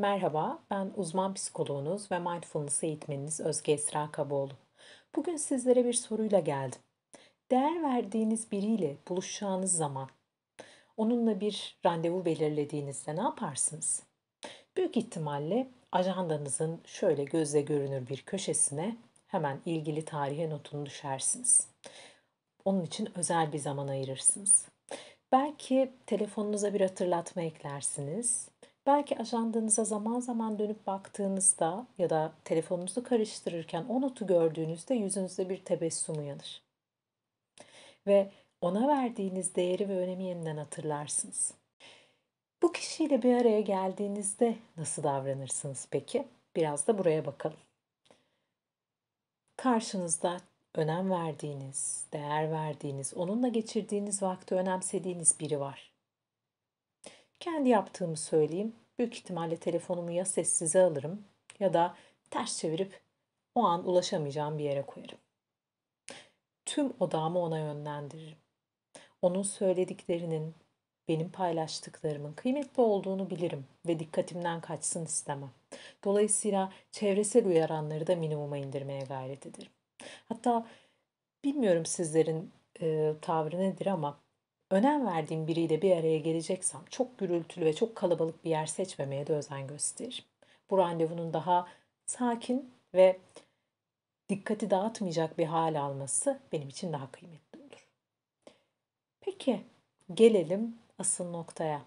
Merhaba, ben uzman psikoloğunuz ve mindfulness eğitmeniniz Özge Esra Kaboğlu. Bugün sizlere bir soruyla geldim. Değer verdiğiniz biriyle buluşacağınız zaman onunla bir randevu belirlediğinizde ne yaparsınız? Büyük ihtimalle ajandanızın şöyle gözle görünür bir köşesine hemen ilgili tarihe notunu düşersiniz. Onun için özel bir zaman ayırırsınız. Belki telefonunuza bir hatırlatma eklersiniz Belki ajandanıza zaman zaman dönüp baktığınızda ya da telefonunuzu karıştırırken o notu gördüğünüzde yüzünüzde bir tebessüm uyanır. Ve ona verdiğiniz değeri ve önemi yeniden hatırlarsınız. Bu kişiyle bir araya geldiğinizde nasıl davranırsınız peki? Biraz da buraya bakalım. Karşınızda önem verdiğiniz, değer verdiğiniz, onunla geçirdiğiniz vakti önemsediğiniz biri var. Kendi yaptığımı söyleyeyim. Büyük ihtimalle telefonumu ya sessize alırım ya da ters çevirip o an ulaşamayacağım bir yere koyarım. Tüm odamı ona yönlendiririm. Onun söylediklerinin, benim paylaştıklarımın kıymetli olduğunu bilirim ve dikkatimden kaçsın istemem. Dolayısıyla çevresel uyaranları da minimuma indirmeye gayret ederim. Hatta bilmiyorum sizlerin e, tavrı nedir ama önem verdiğim biriyle bir araya geleceksem çok gürültülü ve çok kalabalık bir yer seçmemeye de özen gösteririm. Bu randevunun daha sakin ve dikkati dağıtmayacak bir hal alması benim için daha kıymetli olur. Peki gelelim asıl noktaya.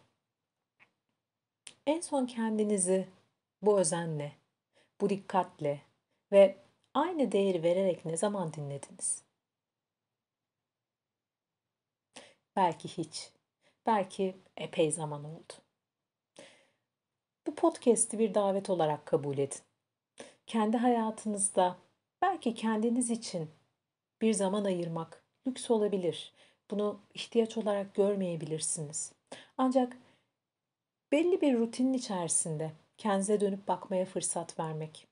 En son kendinizi bu özenle, bu dikkatle ve aynı değeri vererek ne zaman dinlediniz? Belki hiç. Belki epey zaman oldu. Bu podcast'i bir davet olarak kabul edin. Kendi hayatınızda belki kendiniz için bir zaman ayırmak lüks olabilir. Bunu ihtiyaç olarak görmeyebilirsiniz. Ancak belli bir rutinin içerisinde kendinize dönüp bakmaya fırsat vermek.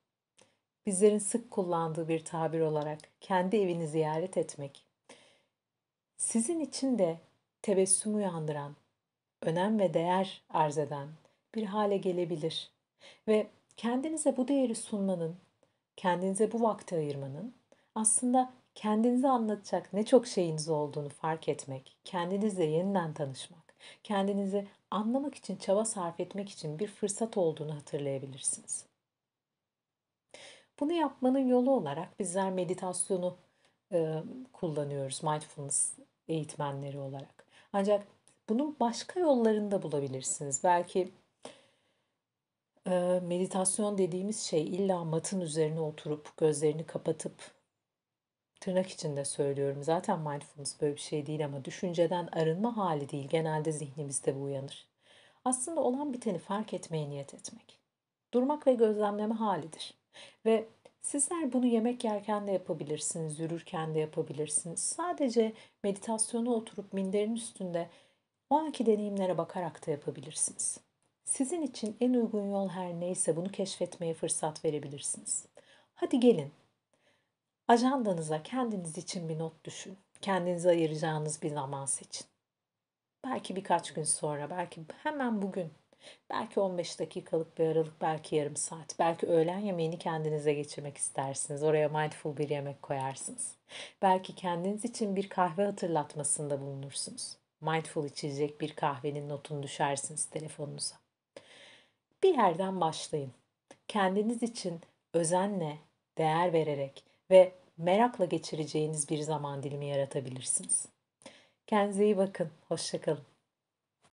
Bizlerin sık kullandığı bir tabir olarak kendi evini ziyaret etmek. Sizin için de tebessüm uyandıran, önem ve değer arz eden bir hale gelebilir. Ve kendinize bu değeri sunmanın, kendinize bu vakti ayırmanın aslında kendinize anlatacak ne çok şeyiniz olduğunu fark etmek, kendinizle yeniden tanışmak, kendinizi anlamak için çaba sarf etmek için bir fırsat olduğunu hatırlayabilirsiniz. Bunu yapmanın yolu olarak bizler meditasyonu e, kullanıyoruz mindfulness eğitmenleri olarak. Ancak bunun başka yollarını da bulabilirsiniz. Belki e, meditasyon dediğimiz şey illa matın üzerine oturup gözlerini kapatıp tırnak içinde söylüyorum. Zaten mindfulness böyle bir şey değil ama düşünceden arınma hali değil. Genelde zihnimizde bu uyanır. Aslında olan biteni fark etmeye niyet etmek. Durmak ve gözlemleme halidir. Ve Sizler bunu yemek yerken de yapabilirsiniz, yürürken de yapabilirsiniz. Sadece meditasyona oturup minderin üstünde o anki deneyimlere bakarak da yapabilirsiniz. Sizin için en uygun yol her neyse bunu keşfetmeye fırsat verebilirsiniz. Hadi gelin. Ajandanıza kendiniz için bir not düşün. Kendinize ayıracağınız bir zaman seçin. Belki birkaç gün sonra, belki hemen bugün Belki 15 dakikalık bir aralık, belki yarım saat. Belki öğlen yemeğini kendinize geçirmek istersiniz. Oraya mindful bir yemek koyarsınız. Belki kendiniz için bir kahve hatırlatmasında bulunursunuz. Mindful içecek bir kahvenin notunu düşersiniz telefonunuza. Bir yerden başlayın. Kendiniz için özenle, değer vererek ve merakla geçireceğiniz bir zaman dilimi yaratabilirsiniz. Kendinize iyi bakın. Hoşçakalın.